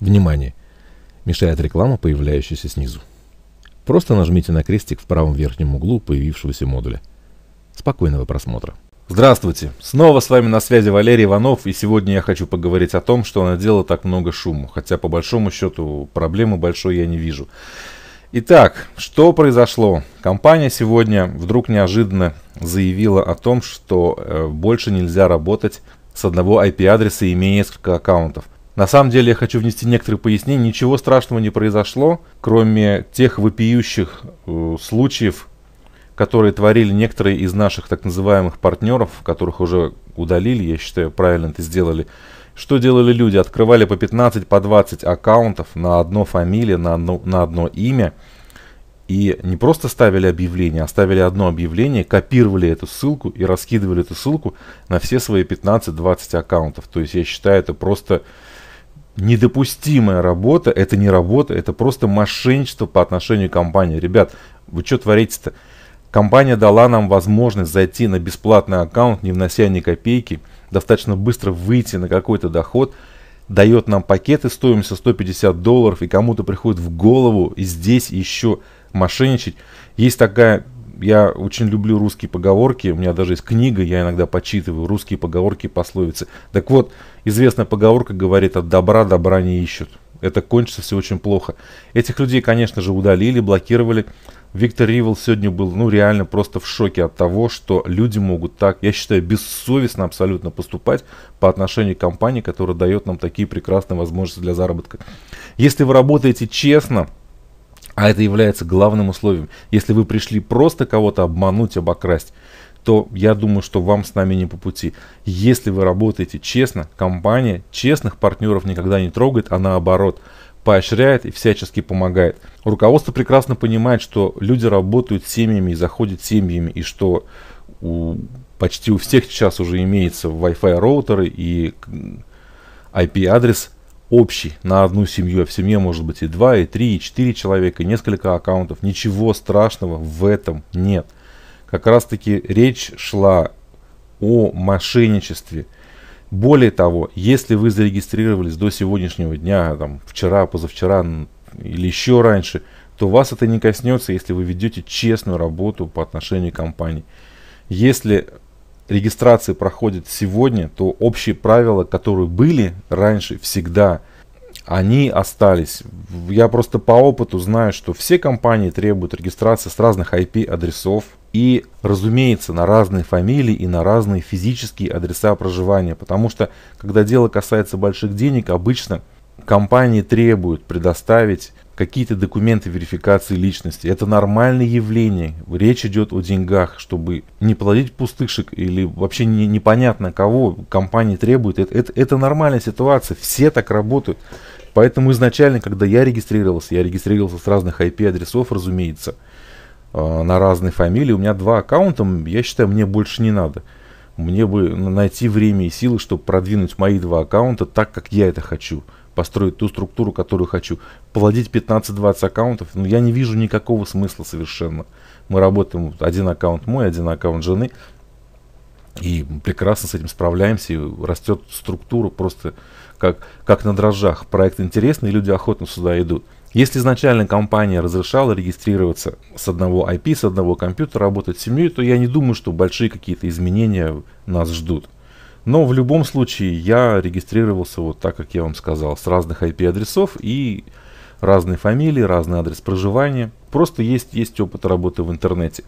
Внимание! Мешает реклама, появляющаяся снизу. Просто нажмите на крестик в правом верхнем углу появившегося модуля. Спокойного просмотра. Здравствуйте! Снова с вами на связи Валерий Иванов, и сегодня я хочу поговорить о том, что надело так много шуму, хотя по большому счету проблемы большой я не вижу. Итак, что произошло? Компания сегодня вдруг неожиданно заявила о том, что э, больше нельзя работать с одного IP-адреса, имея несколько аккаунтов. На самом деле я хочу внести некоторые пояснения. Ничего страшного не произошло, кроме тех вопиющих э, случаев, которые творили некоторые из наших так называемых партнеров, которых уже удалили, я считаю, правильно это сделали. Что делали люди? Открывали по 15, по 20 аккаунтов на одно фамилию, на одно, на одно имя. И не просто ставили объявление, а ставили одно объявление, копировали эту ссылку и раскидывали эту ссылку на все свои 15-20 аккаунтов. То есть я считаю это просто недопустимая работа, это не работа, это просто мошенничество по отношению к компании. Ребят, вы что творите-то? Компания дала нам возможность зайти на бесплатный аккаунт, не внося ни копейки, достаточно быстро выйти на какой-то доход, дает нам пакеты стоимостью 150 долларов, и кому-то приходит в голову и здесь еще мошенничать. Есть такая я очень люблю русские поговорки. У меня даже есть книга, я иногда почитываю русские поговорки и пословицы. Так вот, известная поговорка говорит, от добра добра не ищут. Это кончится все очень плохо. Этих людей, конечно же, удалили, блокировали. Виктор Ривел сегодня был, ну, реально просто в шоке от того, что люди могут так, я считаю, бессовестно абсолютно поступать по отношению к компании, которая дает нам такие прекрасные возможности для заработка. Если вы работаете честно, а это является главным условием. Если вы пришли просто кого-то обмануть, обокрасть, то я думаю, что вам с нами не по пути. Если вы работаете честно, компания честных партнеров никогда не трогает, а наоборот поощряет и всячески помогает. Руководство прекрасно понимает, что люди работают семьями и заходят семьями, и что у, почти у всех сейчас уже имеется Wi-Fi роутеры и IP-адрес общий на одну семью. А в семье может быть и 2, и 3, и 4 человека, и несколько аккаунтов. Ничего страшного в этом нет. Как раз таки речь шла о мошенничестве. Более того, если вы зарегистрировались до сегодняшнего дня, там, вчера, позавчера или еще раньше, то вас это не коснется, если вы ведете честную работу по отношению к компании. Если Регистрация проходит сегодня, то общие правила, которые были раньше всегда, они остались. Я просто по опыту знаю, что все компании требуют регистрации с разных IP-адресов и, разумеется, на разные фамилии и на разные физические адреса проживания, потому что, когда дело касается больших денег, обычно компании требуют предоставить какие-то документы верификации личности. Это нормальное явление. Речь идет о деньгах, чтобы не плодить пустышек или вообще не, непонятно кого компании требует. Это, это, это нормальная ситуация, все так работают. Поэтому изначально, когда я регистрировался, я регистрировался с разных IP-адресов, разумеется, а, на разные фамилии. У меня два аккаунта, я считаю, мне больше не надо. Мне бы найти время и силы, чтобы продвинуть мои два аккаунта так, как я это хочу построить ту структуру, которую хочу. Плодить 15-20 аккаунтов, но ну, я не вижу никакого смысла совершенно. Мы работаем, один аккаунт мой, один аккаунт жены, и прекрасно с этим справляемся, и растет структура просто как, как на дрожжах. Проект интересный, и люди охотно сюда идут. Если изначально компания разрешала регистрироваться с одного IP, с одного компьютера, работать с семьей, то я не думаю, что большие какие-то изменения нас ждут. Но в любом случае я регистрировался вот так, как я вам сказал, с разных IP-адресов и разные фамилии, разный адрес проживания. Просто есть, есть опыт работы в интернете.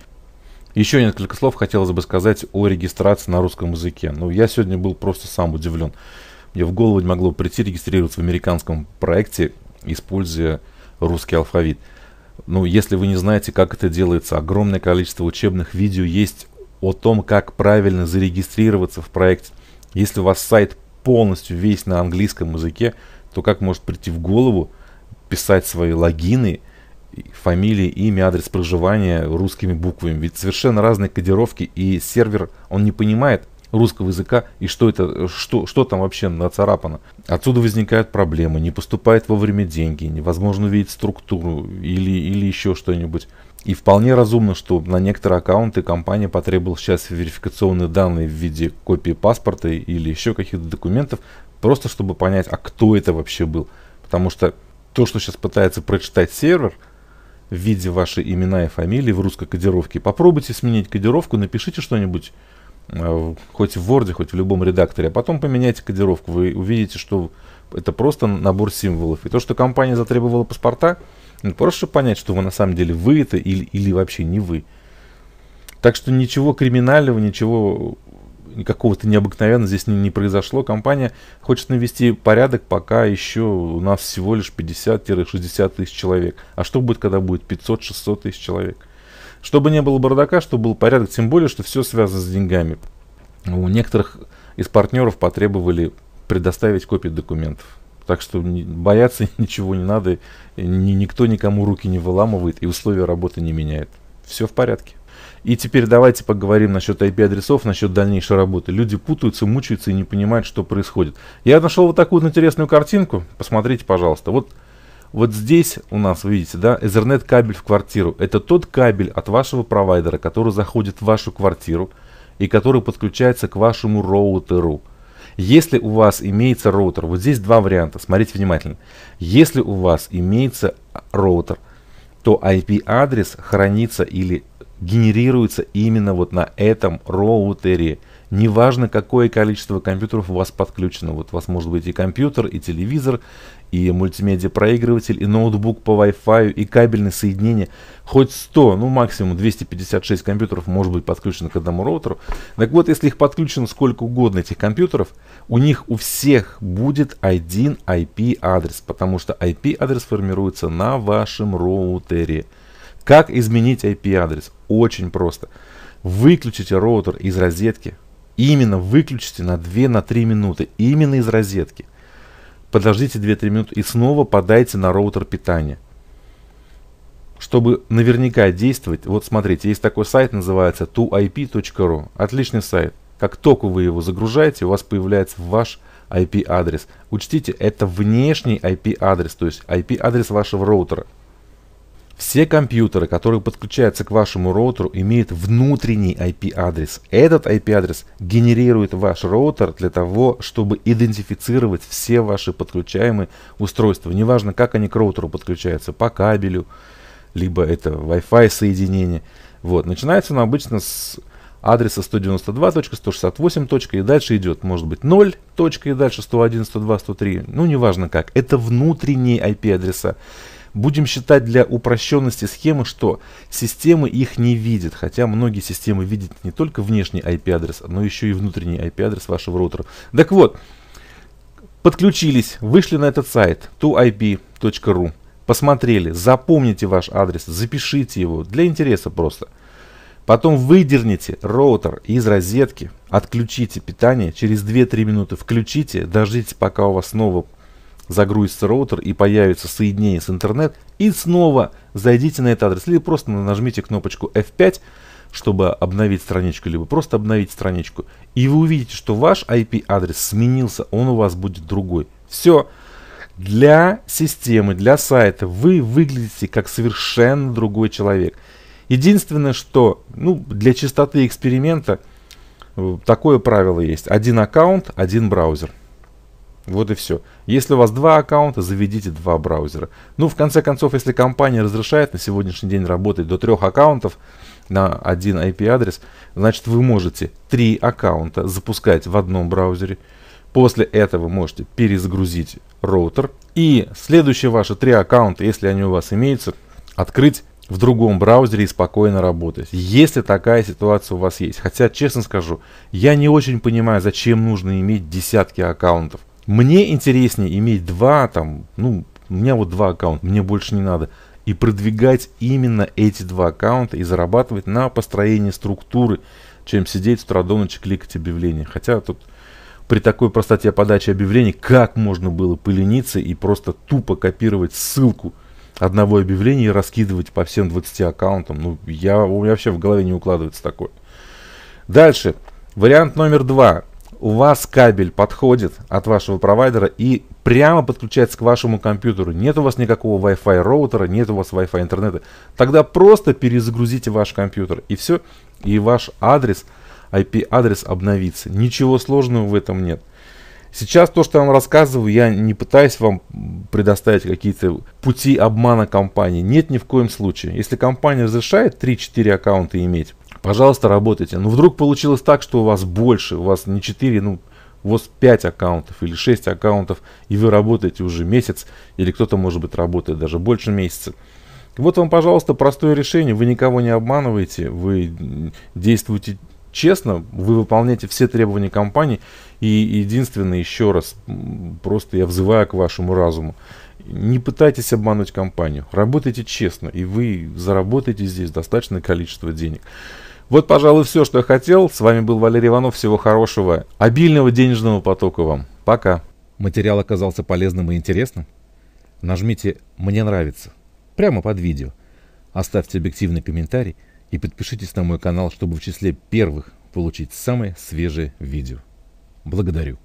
Еще несколько слов хотелось бы сказать о регистрации на русском языке. Ну, я сегодня был просто сам удивлен. Мне в голову не могло прийти регистрироваться в американском проекте, используя русский алфавит. Ну, если вы не знаете, как это делается, огромное количество учебных видео есть о том, как правильно зарегистрироваться в проекте. Если у вас сайт полностью весь на английском языке, то как может прийти в голову писать свои логины, фамилии, имя, адрес проживания русскими буквами? Ведь совершенно разные кодировки, и сервер, он не понимает, русского языка и что это, что, что там вообще нацарапано. Отсюда возникают проблемы, не поступает вовремя деньги, невозможно увидеть структуру или, или еще что-нибудь. И вполне разумно, что на некоторые аккаунты компания потребовала сейчас верификационные данные в виде копии паспорта или еще каких-то документов, просто чтобы понять, а кто это вообще был. Потому что то, что сейчас пытается прочитать сервер, в виде вашей имена и фамилии в русской кодировке. Попробуйте сменить кодировку, напишите что-нибудь Э, хоть в Word, хоть в любом редакторе, а потом поменяйте кодировку. Вы увидите, что это просто набор символов. И то, что компания затребовала паспорта, это ну, просто понять, что вы на самом деле вы это или, или вообще не вы. Так что ничего криминального, ничего какого-то необыкновенного здесь не, не произошло. Компания хочет навести порядок, пока еще у нас всего лишь 50-60 тысяч человек. А что будет, когда будет 500-600 тысяч человек? Чтобы не было бардака, чтобы был порядок, тем более, что все связано с деньгами. У некоторых из партнеров потребовали предоставить копии документов. Так что бояться ничего не надо, ни, никто никому руки не выламывает и условия работы не меняет. Все в порядке. И теперь давайте поговорим насчет IP-адресов, насчет дальнейшей работы. Люди путаются, мучаются и не понимают, что происходит. Я нашел вот такую вот интересную картинку. Посмотрите, пожалуйста. Вот вот здесь у нас, видите, да, Ethernet кабель в квартиру. Это тот кабель от вашего провайдера, который заходит в вашу квартиру и который подключается к вашему роутеру. Если у вас имеется роутер, вот здесь два варианта, смотрите внимательно. Если у вас имеется роутер, то IP-адрес хранится или генерируется именно вот на этом роутере. Неважно, какое количество компьютеров у вас подключено. Вот у вас может быть и компьютер, и телевизор, и мультимедиа-проигрыватель, и ноутбук по Wi-Fi, и кабельное соединение. Хоть 100, ну максимум 256 компьютеров может быть подключено к одному роутеру. Так вот, если их подключено сколько угодно этих компьютеров, у них у всех будет один IP-адрес, потому что IP-адрес формируется на вашем роутере. Как изменить IP-адрес? Очень просто. Выключите роутер из розетки, Именно выключите на 2-3 на минуты, именно из розетки. Подождите 2-3 минуты и снова подайте на роутер питания. Чтобы наверняка действовать, вот смотрите, есть такой сайт, называется tuip.ru, Отличный сайт. Как только вы его загружаете, у вас появляется ваш IP-адрес. Учтите, это внешний IP-адрес, то есть IP-адрес вашего роутера. Все компьютеры, которые подключаются к вашему роутеру, имеют внутренний IP-адрес. Этот IP-адрес генерирует ваш роутер для того, чтобы идентифицировать все ваши подключаемые устройства. Неважно, как они к роутеру подключаются, по кабелю, либо это Wi-Fi соединение. Вот. Начинается оно обычно с адреса 192.168. и дальше идет, может быть, 0. и дальше 101, 102, 103. Ну, неважно как. Это внутренние IP-адреса. Будем считать для упрощенности схемы, что системы их не видят, хотя многие системы видят не только внешний IP-адрес, но еще и внутренний IP-адрес вашего роутера. Так вот, подключились, вышли на этот сайт 2ip.ru, посмотрели, запомните ваш адрес, запишите его, для интереса просто. Потом выдерните роутер из розетки, отключите питание, через 2-3 минуты включите, дождитесь пока у вас снова загрузится роутер и появится соединение с интернет, и снова зайдите на этот адрес, или просто нажмите кнопочку F5, чтобы обновить страничку, либо просто обновить страничку, и вы увидите, что ваш IP-адрес сменился, он у вас будет другой. Все. Для системы, для сайта вы выглядите как совершенно другой человек. Единственное, что ну, для чистоты эксперимента э, такое правило есть. Один аккаунт, один браузер. Вот и все. Если у вас два аккаунта, заведите два браузера. Ну, в конце концов, если компания разрешает на сегодняшний день работать до трех аккаунтов на один IP-адрес, значит вы можете три аккаунта запускать в одном браузере. После этого можете перезагрузить роутер. И следующие ваши три аккаунта, если они у вас имеются, открыть в другом браузере и спокойно работать. Если такая ситуация у вас есть. Хотя, честно скажу, я не очень понимаю, зачем нужно иметь десятки аккаунтов. Мне интереснее иметь два, там, ну, у меня вот два аккаунта, мне больше не надо. И продвигать именно эти два аккаунта и зарабатывать на построении структуры, чем сидеть с утра до ночи кликать объявления. Хотя тут при такой простоте подачи объявлений, как можно было полениться и просто тупо копировать ссылку одного объявления и раскидывать по всем 20 аккаунтам. Ну, я, у меня вообще в голове не укладывается такое. Дальше. Вариант номер два у вас кабель подходит от вашего провайдера и прямо подключается к вашему компьютеру. Нет у вас никакого Wi-Fi роутера, нет у вас Wi-Fi интернета. Тогда просто перезагрузите ваш компьютер и все. И ваш адрес, IP-адрес обновится. Ничего сложного в этом нет. Сейчас то, что я вам рассказываю, я не пытаюсь вам предоставить какие-то пути обмана компании. Нет ни в коем случае. Если компания разрешает 3-4 аккаунта иметь, Пожалуйста, работайте. Но ну, вдруг получилось так, что у вас больше, у вас не 4, ну, у вас 5 аккаунтов или 6 аккаунтов, и вы работаете уже месяц, или кто-то, может быть, работает даже больше месяца. Вот вам, пожалуйста, простое решение. Вы никого не обманываете, вы действуете честно, вы выполняете все требования компании. И единственное, еще раз, просто я взываю к вашему разуму. Не пытайтесь обмануть компанию. Работайте честно, и вы заработаете здесь достаточное количество денег. Вот, пожалуй, все, что я хотел. С вами был Валерий Иванов. Всего хорошего. Обильного денежного потока вам. Пока. Материал оказался полезным и интересным? Нажмите «Мне нравится» прямо под видео. Оставьте объективный комментарий и подпишитесь на мой канал, чтобы в числе первых получить самые свежие видео. Благодарю.